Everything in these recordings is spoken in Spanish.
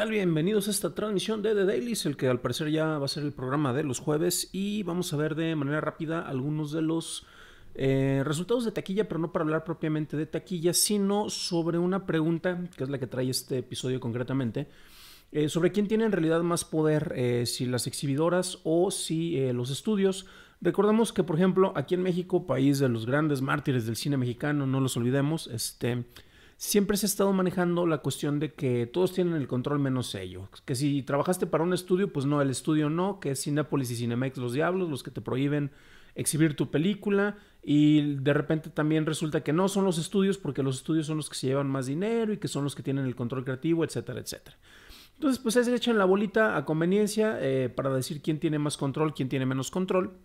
tal? Bienvenidos a esta transmisión de The Dailies, el que al parecer ya va a ser el programa de los jueves y vamos a ver de manera rápida algunos de los eh, resultados de taquilla, pero no para hablar propiamente de taquilla, sino sobre una pregunta, que es la que trae este episodio concretamente, eh, sobre quién tiene en realidad más poder, eh, si las exhibidoras o si los estudios. Recordemos que, por ejemplo, aquí en México, país de los grandes mártires del cine mexicano, no los olvidemos, este, siempre se ha estado manejando la cuestión de que todos tienen el control menos ellos. Que si trabajaste para un estudio, pues no, el estudio no, que es Cinepolis y Cinemax, los diablos, los que te prohíben exhibir tu película y de repente también resulta que no son los estudios porque los estudios son los que se llevan más dinero y que son los que tienen el control creativo, etcétera, etcétera. Entonces, pues se echan la bolita a conveniencia eh, para decir quién tiene más control, quién tiene menos control.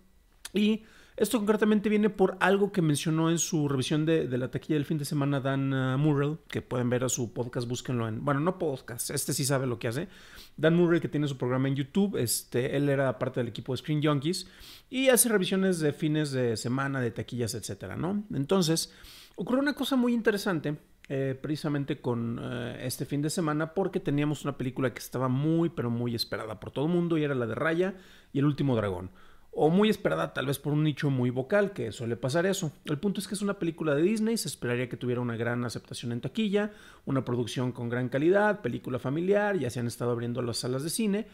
Y esto concretamente viene por algo que mencionó en su revisión de, la taquilla del fin de semana Dan uh, Murrell, que pueden ver a su podcast, búsquenlo en... Bueno, no podcast, este sí sabe lo que hace. Dan Murrell que tiene su programa en YouTube, este, él era parte del equipo de Screen Junkies y hace revisiones de fines de semana, de taquillas, etcétera, ¿no? Entonces, ocurrió una cosa muy interesante eh, precisamente con eh, este fin de semana porque teníamos una película que estaba muy pero muy esperada por todo el mundo y era la de Raya y el último dragón o muy esperada tal vez por un nicho muy vocal, que suele pasar eso. El punto es que es una película de Disney, se esperaría que tuviera una gran aceptación en taquilla, una producción con gran calidad, película familiar, ya se han estado abriendo las salas de cine,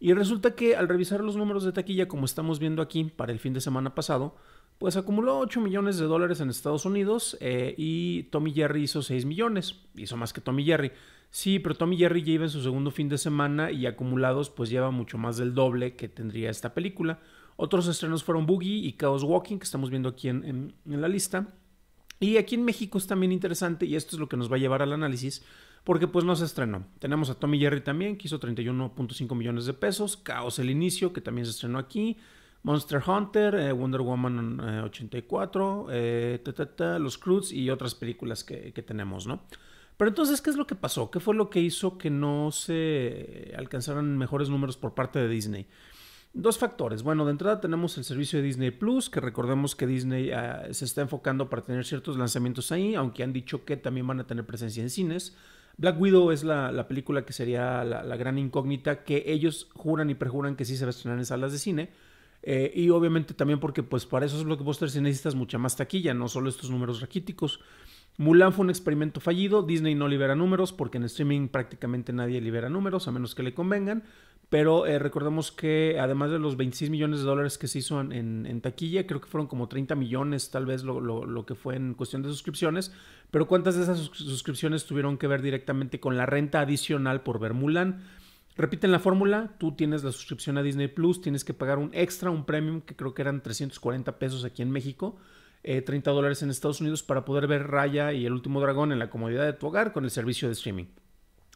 y resulta que al revisar los números de taquilla como estamos viendo aquí para el fin de semana pasado, pues acumuló 8 millones de dólares en Estados Unidos eh, y Tommy Jerry hizo 6 millones, hizo más que Tommy Jerry. Sí, pero Tommy Jerry lleva en su segundo fin de semana y acumulados pues lleva mucho más del doble que tendría esta película. Otros estrenos fueron Boogie y Chaos Walking, que estamos viendo aquí en, la lista. Y aquí en México es también interesante, y esto es lo que nos va a llevar al análisis, porque pues no se estrenó. Tenemos a Tommy Jerry también, que hizo 31.5 millones de pesos, Caos el Inicio, que también se estrenó aquí, Monster Hunter, eh, Wonder Woman 84, eh, eh, Los Croods y otras películas que, que, tenemos, ¿no? Pero entonces, ¿qué es lo que pasó? ¿Qué fue lo que hizo que no se alcanzaran mejores números por parte de Disney? Dos factores. Bueno, de entrada tenemos el servicio de Disney Plus, que recordemos que Disney ah, se está enfocando para tener ciertos lanzamientos ahí, aunque han dicho que también van a tener presencia en cines. Black Widow es la, película que sería la, gran incógnita que ellos juran y perjuran que sí se va a estrenar en salas de cine. Eh, y obviamente también porque pues para esos blockbusters sí necesitas mucha más taquilla, no solo estos números raquíticos. Mulan fue un experimento fallido, Disney no libera números porque en streaming prácticamente nadie libera números a menos que le convengan. Pero eh, recordemos que además de los 26 millones de dólares que se hizo en, taquilla, creo que fueron como 30 millones tal vez lo, que fue en cuestión de suscripciones. Pero ¿cuántas de esas suscripciones tuvieron que ver directamente con la renta adicional por ver Mulan? Repiten la fórmula, tú tienes la suscripción a Disney Plus, tienes que pagar un extra, un premium, que creo que eran 340 pesos aquí en México. 30 eh, dólares en Estados Unidos para poder ver Raya y El último dragón en la comodidad de tu hogar con el servicio de streaming.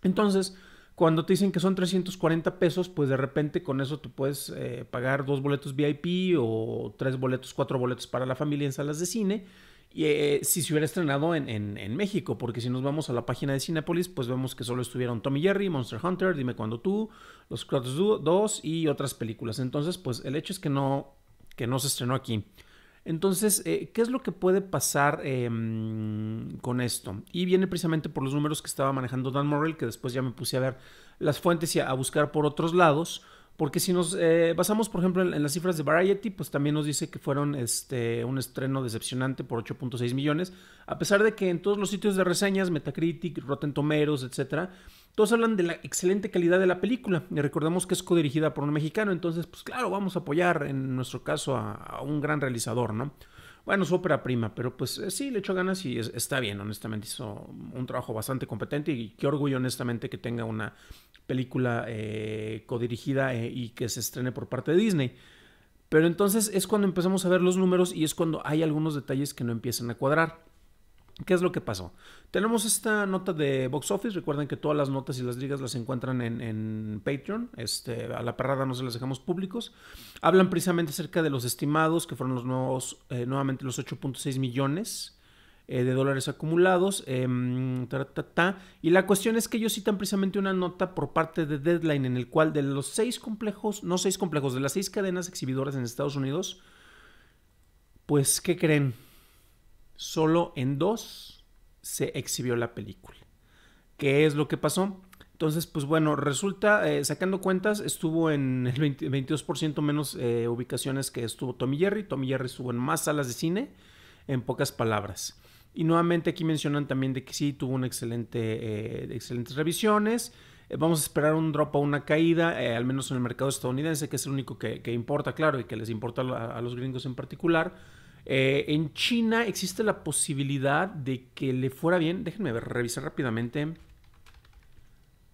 Entonces, cuando te dicen que son 340 pesos, pues de repente con eso tú puedes eh, pagar dos boletos VIP o tres boletos, cuatro boletos para la familia en salas de cine. Y, eh, si se hubiera estrenado en, México, porque si nos vamos a la página de Cinepolis, pues vemos que solo estuvieron Tommy Jerry, Monster Hunter, Dime Cuando Tú, Los Crocs 2 y otras películas. Entonces, pues el hecho es que no, que no se estrenó aquí. Entonces, eh, ¿qué es lo que puede pasar em, con esto? Y viene precisamente por los números que estaba manejando Dan Morrell, que después ya me puse a ver las fuentes y a, buscar por otros lados. Porque si nos eh, basamos, por ejemplo, en, las cifras de Variety, pues también nos dice que fueron este, un estreno decepcionante por 8.6 millones, a pesar de que en todos los sitios de reseñas, Metacritic, Rotten Tomatoes, etcétera, todos hablan de la excelente calidad de la película. Y recordemos que es codirigida por un mexicano, entonces, pues claro, vamos a apoyar en nuestro caso a, un gran realizador, ¿no? Bueno, su ópera prima, pero pues eh, sí, le echó ganas y está bien, honestamente, hizo un trabajo bastante competente y qué orgullo, honestamente, que tenga una película eh, codirigida eh, y que se estrene por parte de Disney. Pero entonces es cuando empezamos a ver los números y es cuando hay algunos detalles que no empiezan a cuadrar. ¿Qué es lo que pasó? Tenemos esta nota de box office. Recuerden que todas las notas y las ligas las encuentran en, Patreon. Este, a la parrada no se las dejamos públicos. Hablan precisamente acerca de los estimados, que fueron los nuevos, eh, nuevamente los 8.6 millones eh, de dólares acumulados. Em, y la cuestión es que ellos citan precisamente una nota por parte de Deadline, en el cual de los seis complejos, no seis complejos, de las seis cadenas exhibidoras en Estados Unidos, pues, ¿qué creen? solo en dos se exhibió la película. ¿Qué es lo que pasó? Entonces, pues bueno, resulta, eh, sacando cuentas, estuvo en el 22% menos eh, ubicaciones que estuvo Tommy Jerry. Tommy Jerry estuvo en más salas de cine, en pocas palabras. Y nuevamente aquí mencionan también de que sí, tuvo una excelente, eh, excelentes revisiones. vamos a esperar un drop o una caída, al menos en el mercado estadounidense, que es el único que, importa, claro, y que les importa a los gringos en particular eh, en China existe la posibilidad de que le fuera bien. Déjenme ver, revisar rápidamente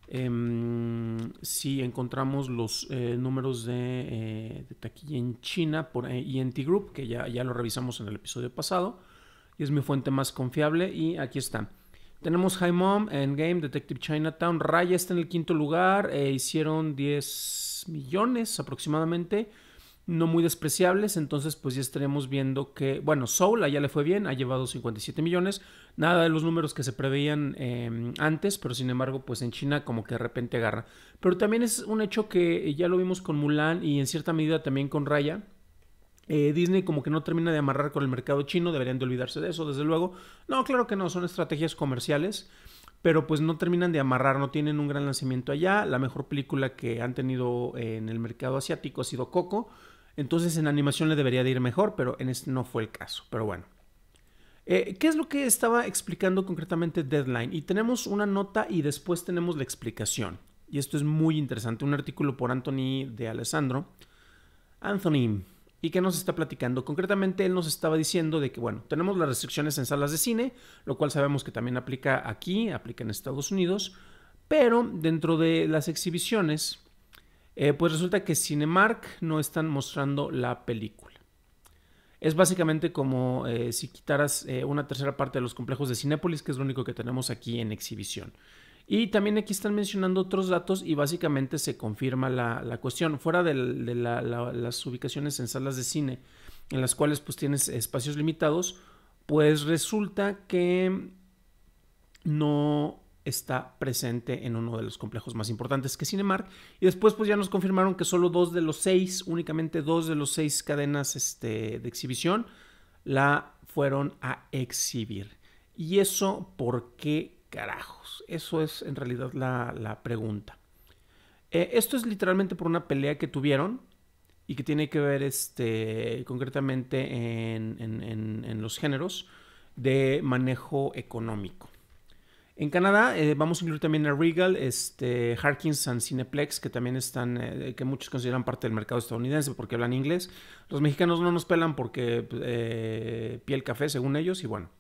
em, si encontramos los eh, números de, eh, de, taquilla en China por ENT Group, que ya, ya lo revisamos en el episodio pasado. Y es mi fuente más confiable. Y aquí está. Tenemos High Mom, Endgame, Detective Chinatown. Raya está en el quinto lugar. hicieron 10 millones aproximadamente no muy despreciables, entonces pues ya estaremos viendo que, bueno, Soul ya le fue bien, ha llevado 57 millones, nada de los números que se preveían em, antes, pero sin embargo pues en China como que de repente agarra. Pero también es un hecho que ya lo vimos con Mulan y en cierta medida también con Raya, eh, Disney como que no termina de amarrar con el mercado chino, deberían de olvidarse de eso, desde luego. No, claro que no, son estrategias comerciales, pero pues no terminan de amarrar, no tienen un gran lanzamiento allá. La mejor película que han tenido en el mercado asiático ha sido Coco, entonces en animación le debería de ir mejor, pero en este no fue el caso. Pero bueno. Eh, ¿Qué es lo que estaba explicando concretamente Deadline? Y tenemos una nota y después tenemos la explicación. Y esto es muy interesante. Un artículo por Anthony de Alessandro. Anthony. ¿Y qué nos está platicando? Concretamente, él nos estaba diciendo de que, bueno, tenemos las restricciones en salas de cine, lo cual sabemos que también aplica aquí, aplica en Estados Unidos, pero dentro de las exhibiciones eh, pues resulta que Cinemark no están mostrando la película. Es básicamente como eh, si quitaras eh, una tercera parte de los complejos de Cinépolis, que es lo único que tenemos aquí en exhibición. Y también aquí están mencionando otros datos y básicamente se confirma la, cuestión. Fuera de, las ubicaciones en salas de cine, en las cuales pues tienes espacios limitados, pues resulta que no está presente en uno de los complejos más importantes que Cinemark. Y después pues ya nos confirmaron que solo dos de los seis, únicamente dos de los seis cadenas este, de exhibición la fueron a exhibir. ¿Y eso por qué carajos? Eso es en realidad la, pregunta. Eh, esto es literalmente por una pelea que tuvieron y que tiene que ver este, concretamente en los géneros de manejo económico. En Canadá eh, vamos a incluir también a Regal, este, Harkins and Cineplex, que también están, eh, que muchos consideran parte del mercado estadounidense porque hablan inglés. Los mexicanos no nos pelan porque eh, piel café, según ellos, y bueno.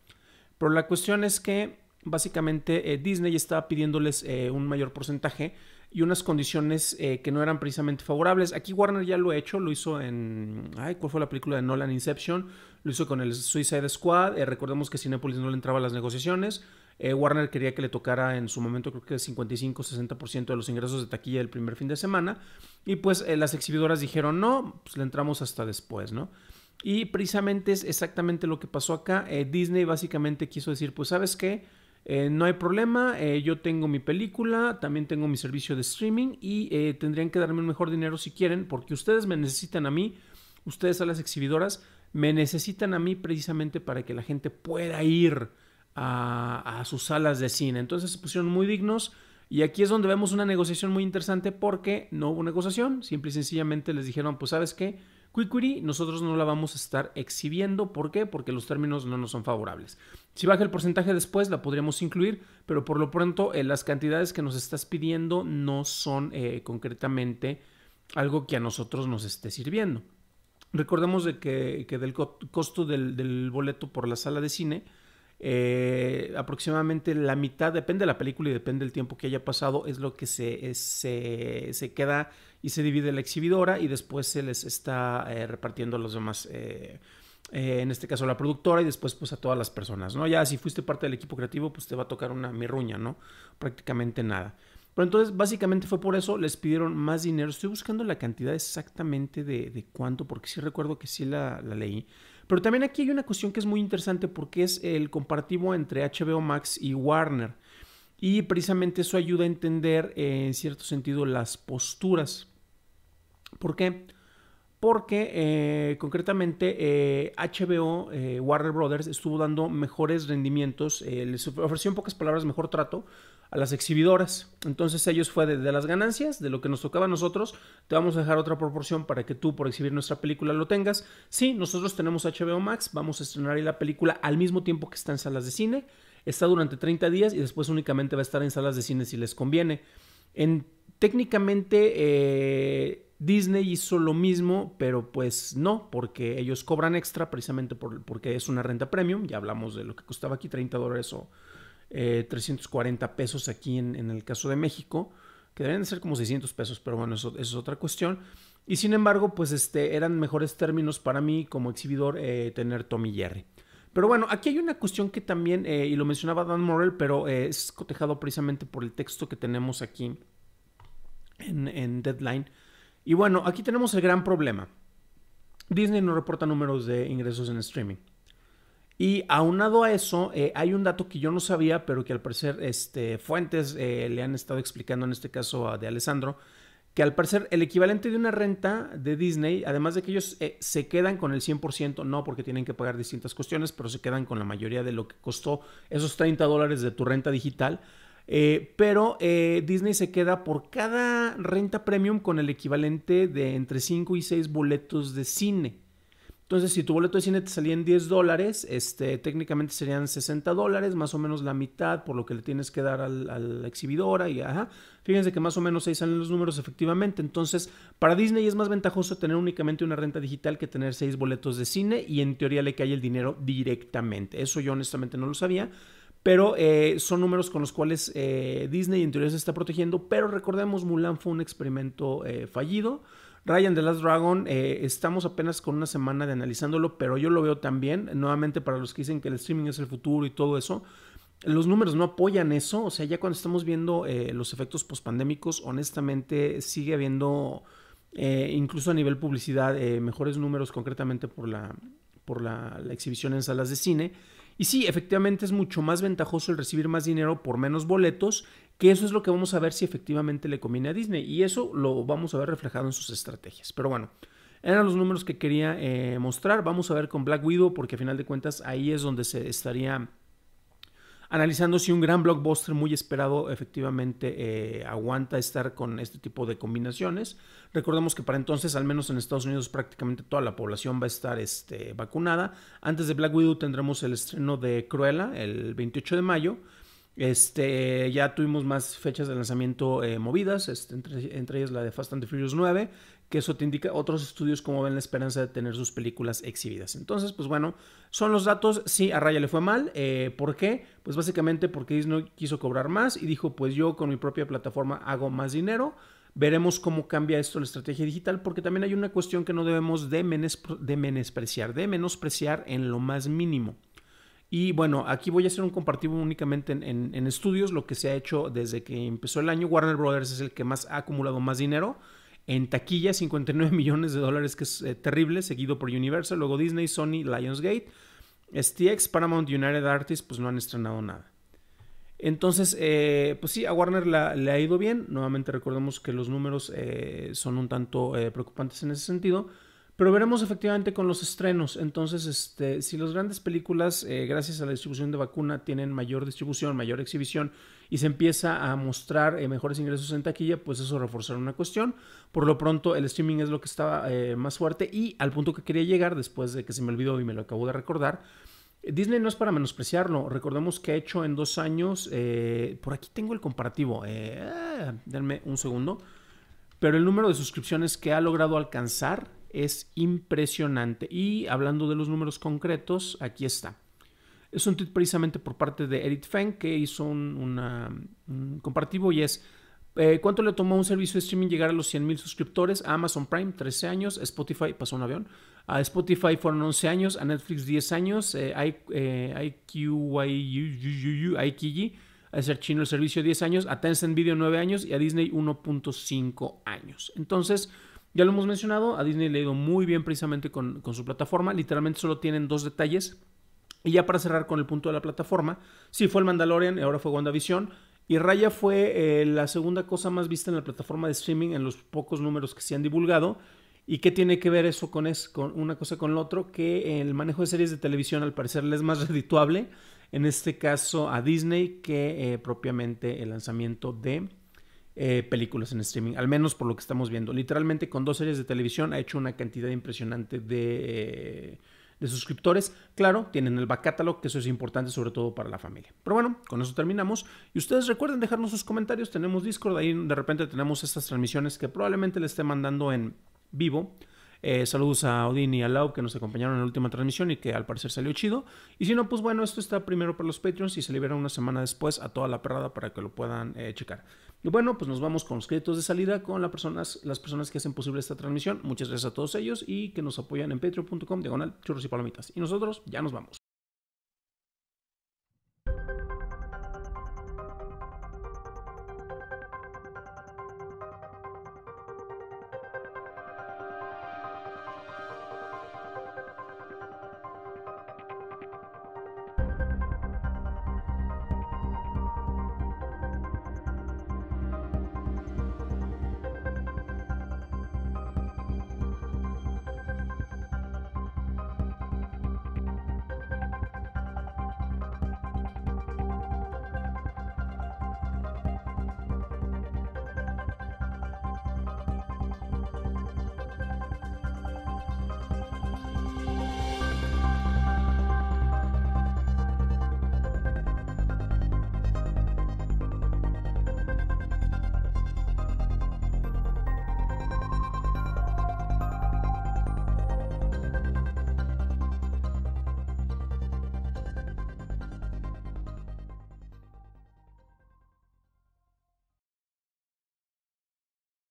Pero la cuestión es que básicamente Disney estaba pidiéndoles un mayor porcentaje y unas condiciones que no eran precisamente favorables. Aquí Warner ya lo ha hecho, lo hizo en... Ay, ¿Cuál fue la película de Nolan Inception? Lo hizo con el Suicide Squad. recordemos que Cinepolis no le entraba a las negociaciones eh, Warner quería que le tocara en su momento creo que 55-60% de los ingresos de taquilla el primer fin de semana. Y pues eh, las exhibidoras dijeron, no, pues le entramos hasta después, ¿no? Y precisamente es exactamente lo que pasó acá. Eh, Disney básicamente quiso decir, pues sabes qué, no hay problema, yo tengo mi película, también tengo mi servicio de streaming y tendrían que darme un mejor dinero si quieren, porque ustedes me necesitan a mí, ustedes a las exhibidoras, me necesitan a mí precisamente para que la gente pueda ir a, sus salas de cine. Entonces se pusieron muy dignos. Y aquí es donde vemos una negociación muy interesante porque no hubo negociación, simple y sencillamente les dijeron, pues sabes qué, query nosotros no la vamos a estar exhibiendo, ¿por qué? Porque los términos no nos son favorables. Si baja el porcentaje después la podríamos incluir, pero por lo pronto eh, las cantidades que nos estás pidiendo no son eh, concretamente algo que a nosotros nos esté sirviendo. Recordemos de que, del costo del boleto por la sala de cine, eh, aproximadamente la mitad, depende de la película y depende del tiempo que haya pasado, es lo que se, se, queda y se divide la exhibidora y después se les está eh, repartiendo a los demás. Eh, en este caso a la productora y después pues a todas las personas, ¿no? Ya si fuiste parte del equipo creativo pues te va a tocar una mirruña, ¿no? Prácticamente nada. Pero entonces básicamente fue por eso, les pidieron más dinero. Estoy buscando la cantidad exactamente de, cuánto, porque si recuerdo que sí la, la leí. Pero también aquí hay una cuestión que es muy interesante porque es el comparativo entre HBO Max y Warner. Y precisamente eso ayuda a entender eh, en cierto sentido las posturas. ¿Por qué? porque eh, concretamente HBO, eh, eh, Warner Brothers, estuvo dando mejores rendimientos, les ofreció en pocas palabras mejor trato a las exhibidoras. Entonces ellos fue de, las ganancias, de lo que nos tocaba a nosotros, te vamos a dejar otra proporción para que tú por exhibir nuestra película lo tengas. Sí, nosotros tenemos HBO Max, vamos a estrenar ahí la película al mismo tiempo que está en salas de cine, está durante 30 días y después únicamente va a estar en salas de cine si les conviene. En, técnicamente Disney hizo lo mismo, pero pues no, porque ellos cobran extra precisamente por, porque es una renta premium. Ya hablamos de lo que costaba aquí, 30 dólares o 340 eh, pesos aquí en, el caso de México, que deberían ser como 600 pesos, pero bueno, eso, es otra cuestión. Y sin embargo, pues este, eran mejores términos para mí como exhibidor eh, tener Tommy Jerry. Pero bueno, aquí hay una cuestión que también, eh, y lo mencionaba Dan Morrell, pero es cotejado precisamente por el texto que tenemos aquí en, en Deadline y bueno, aquí tenemos el gran problema. Disney no reporta números de ingresos en streaming. Y aunado a eso, eh, hay un dato que yo no sabía, pero que al parecer este, fuentes eh, le han estado explicando, en este caso a de Alessandro, que al parecer el equivalente de una renta de Disney, además de que ellos eh, se quedan con el 100%, no porque tienen que pagar distintas cuestiones, pero se quedan con la mayoría de lo que costó esos 30 dólares de tu renta digital, eh, pero eh, Disney se queda por cada renta premium con el equivalente de entre 5 y 6 boletos de cine. Entonces, si tu boleto de cine te salía en 10 dólares, este, técnicamente serían 60 dólares, más o menos la mitad por lo que le tienes que dar al, a la exhibidora y Fíjense que más o menos ahí salen los números efectivamente. Entonces, para Disney es más ventajoso tener únicamente una renta digital que tener 6 boletos de cine y en teoría le cae el dinero directamente. Eso yo honestamente no lo sabía. Pero eh, son números con los cuales eh, Disney en teoría se está protegiendo. Pero recordemos, Mulan fue un experimento eh, fallido. Ryan The Last Dragon, estamos apenas con una semana de analizándolo, pero yo lo veo también. Nuevamente, para los que dicen que el streaming es el futuro y todo eso, los números no apoyan eso. O sea, ya cuando estamos viendo los efectos pospandémicos, honestamente sigue habiendo, incluso a nivel publicidad, mejores números, concretamente por la, por la exhibición en salas de cine. Y sí, efectivamente es mucho más ventajoso el recibir más dinero por menos boletos, que eso es lo que vamos a ver si efectivamente le conviene a Disney. Y eso lo vamos a ver reflejado en sus estrategias. Pero bueno, eran los números que quería eh, mostrar. Vamos a ver con Black Widow, porque a final de cuentas ahí es donde se estaría analizando si un gran blockbuster muy esperado efectivamente eh, aguanta estar con este tipo de combinaciones. Recordemos que para entonces, al menos en Estados Unidos, prácticamente toda la población va a estar este, vacunada. Antes de Black Widow tendremos el estreno de Cruella el 28 de mayo. Este, ya tuvimos más fechas de lanzamiento eh, movidas, este, entre, ellas la de Fast and the Furious 9, que eso te indica otros estudios como ven la esperanza de tener sus películas exhibidas. Entonces, pues bueno, son los datos. Sí, a Raya le fue mal. Eh, ¿Por qué? Pues básicamente porque Disney quiso cobrar más y dijo, pues yo con mi propia plataforma hago más dinero. Veremos cómo cambia esto la estrategia digital, porque también hay una cuestión que no debemos de, de menospreciar, de menospreciar en lo más mínimo. Y bueno, aquí voy a hacer un compartido únicamente en, estudios, lo que se ha hecho desde que empezó el año. Warner Brothers es el que más ha acumulado más dinero. En taquilla, 59 millones de dólares, que es eh, terrible, seguido por Universal, luego Disney, Sony, Lionsgate, STX, Paramount, United Artists, pues no han estrenado nada. Entonces, eh, pues sí, a Warner le ha ido bien. Nuevamente recordemos que los números eh, son un tanto preocupantes en ese sentido. Pero veremos efectivamente con los estrenos. Entonces, este, si las grandes películas, gracias a la distribución de vacuna, tienen mayor distribución, mayor exhibición y se empieza a mostrar eh, mejores ingresos en taquilla, pues eso reforzará una cuestión. Por lo pronto, el streaming es lo que estaba eh, más fuerte y al punto que quería llegar, después de que se me olvidó y me lo acabo de recordar, eh, Disney no es para menospreciarlo. Recordemos que ha hecho en dos años, por aquí tengo el comparativo, ah, denme un segundo, pero el número de suscripciones que ha logrado alcanzar es impresionante. Y hablando de los números concretos, aquí está. Es un tweet precisamente por parte de Edith Feng que hizo un, comparativo y es eh, ¿Cuánto le tomó un servicio de streaming llegar a los 100.000 suscriptores? A Amazon Prime, 13 años. Spotify, pasó un avión. A Spotify fueron 11 años. A Netflix, 10 años. Eh, hay a ser chino el servicio, 10 años. A Tencent Video, 9 años. Y a Disney, 1.5 años. Entonces, ya lo hemos mencionado, a Disney le ha ido muy bien precisamente con, con su plataforma. Literalmente solo tienen dos detalles y ya para cerrar con el punto de la plataforma, sí fue el Mandalorian, ahora fue WandaVision. Y Raya fue eh, la segunda cosa más vista en la plataforma de streaming en los pocos números que se han divulgado. ¿Y qué tiene que ver eso con, es, con una cosa con lo otro? Que el manejo de series de televisión al parecer es más redituable, en este caso a Disney, que eh, propiamente el lanzamiento de eh, películas en streaming, al menos por lo que estamos viendo. Literalmente con dos series de televisión ha hecho una cantidad impresionante de de suscriptores. Claro, tienen el back catalog, que eso es importante sobre todo para la familia. Pero bueno, con eso terminamos. Y ustedes recuerden dejarnos sus comentarios. Tenemos Discord, ahí de repente tenemos estas transmisiones que probablemente les esté mandando en vivo eh, saludos a Odin y a Lau que nos acompañaron en la última transmisión y que al parecer salió chido. Y si no, pues bueno, esto está primero para los Patreons y se libera una semana después a toda la perrada para que lo puedan eh, checar. Y bueno, pues nos vamos con los créditos de salida con las personas, las personas que hacen posible esta transmisión. Muchas gracias a todos ellos y que nos apoyan en patreon.com diagonal churros y palomitas. Y nosotros ya nos vamos.